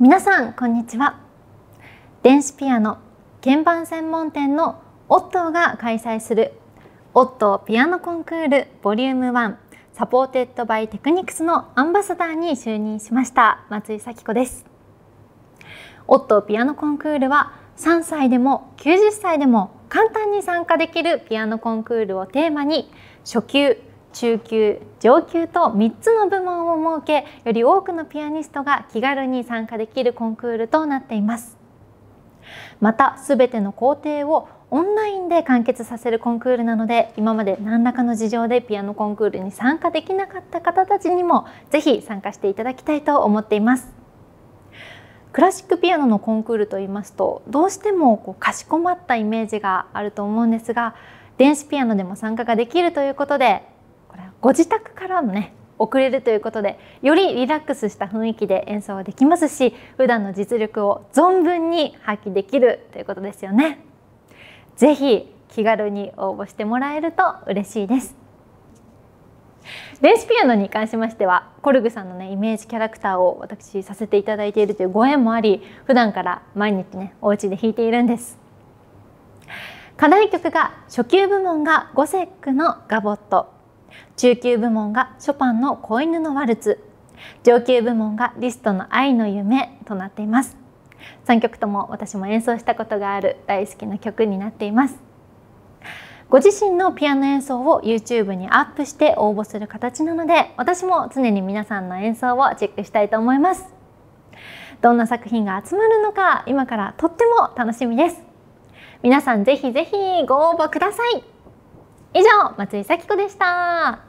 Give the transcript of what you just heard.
皆さんこんにちは電子ピアノ鍵盤専門店のオットーが開催するオットーピアノコンクールボリューム1サポーテッドバイテクニクスのアンバサダーに就任しました松井咲子ですオットーピアノコンクールは3歳でも90歳でも簡単に参加できるピアノコンクールをテーマに初級中級上級と3つの部門を設けより多くのピアニストが気軽に参加できるコンクールとなっていますまた全ての工程をオンラインで完結させるコンクールなので今まで何らかの事情でピアノコンクールに参加できなかった方たちにも是非参加していただきたいと思っていますクラシックピアノのコンクールといいますとどうしてもこうかしこまったイメージがあると思うんですが電子ピアノでも参加ができるということでご自宅からもね送れるということでよりリラックスした雰囲気で演奏はできますし普段の実力を存分に発揮できるということですよね。ぜひ気軽に応募してもらえると嬉しいです。電子ピアノに関しましてはコルグさんのねイメージキャラクターを私させていただいているというご縁もあり普段から毎日ねお家で弾いているんです課題曲が初級部門がゴセックの「ガボット」中級部門がショパンの子犬のワルツ上級部門がリストの愛の夢となっています3曲とも私も演奏したことがある大好きな曲になっていますご自身のピアノ演奏を YouTube にアップして応募する形なので私も常に皆さんの演奏をチェックしたいと思いますどんな作品が集まるのか今からとっても楽しみです皆さんぜひぜひご応募ください以上松井咲子でした